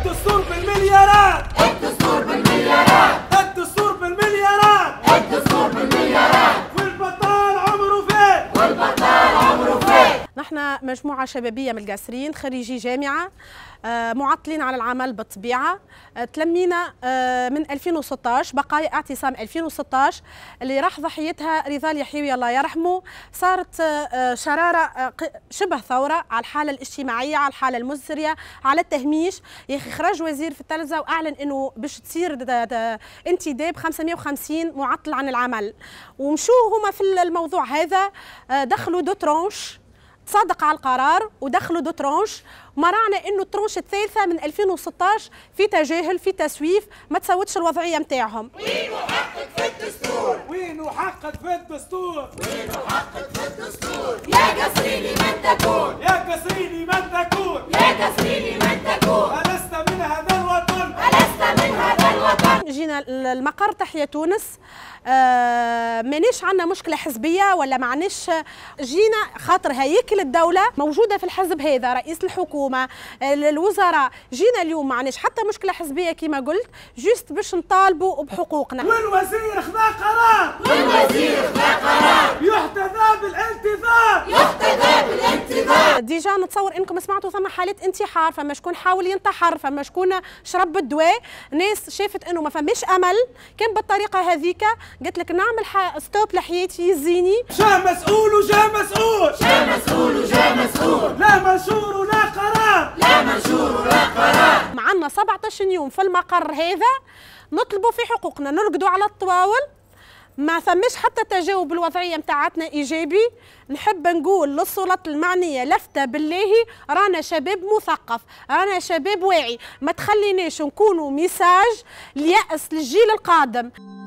Acto surpen Meliarat. احنا مجموعه شبابيه من القاسرين خريجي جامعه آه، معطلين على العمل بالطبيعه آه، تلمينا آه، من 2016 بقايا اعتصام 2016 اللي راح ضحيتها رضال يحيوي الله يرحمه صارت شراره شبه ثوره على الحاله الاجتماعيه على الحاله المزريه على التهميش يا اخي خرج وزير في التلفزه واعلن انه باش تصير انتداب 550 معطل عن العمل ومشوا هما في الموضوع هذا دخلوا دو ترونش صادق على القرار ودخلوا دو ترونش ومرعنا انه الترونش الثالثه من 2016 في تجاهل في تسويف ما تسوتش الوضعيه نتاعهم وين حقك في الدستور وين حقك في الدستور وين حقك في الدستور يا قصريني من تكون يا قصري جينا المقر تحية تونس آه، مانيش عندنا مشكلة حزبية ولا ما جينا خاطر هياكل الدولة موجودة في الحزب هذا رئيس الحكومة الوزراء آه، جينا اليوم ما حتى مشكلة حزبية كما قلت جوست باش نطالبوا بحقوقنا والوزير خذا قرار والوزير خذا قرار نتصور انكم سمعتوا ثم حالات انتحار فما شكون حاول ينتحر فما شكون شرب الدواء ناس شافت انه ما فماش امل كان بالطريقه هذيك قالت لك نعمل ستوب لحياتي يزيني جا مسؤول وجا مسؤول جا مسؤول وجا مسؤول لا منشور ولا قرار لا منشور ولا قرار معنا 17 يوم في المقر هذا نطلبوا في حقوقنا نرقدوا على الطواول ما ثمش حتى تجاوب الوضعيه متاعتنا ايجابي نحب نقول للسلطات المعنيه لفته بالله رانا شباب مثقف رانا شباب واعي ما تخليناش نكونوا ميساج لياس للجيل القادم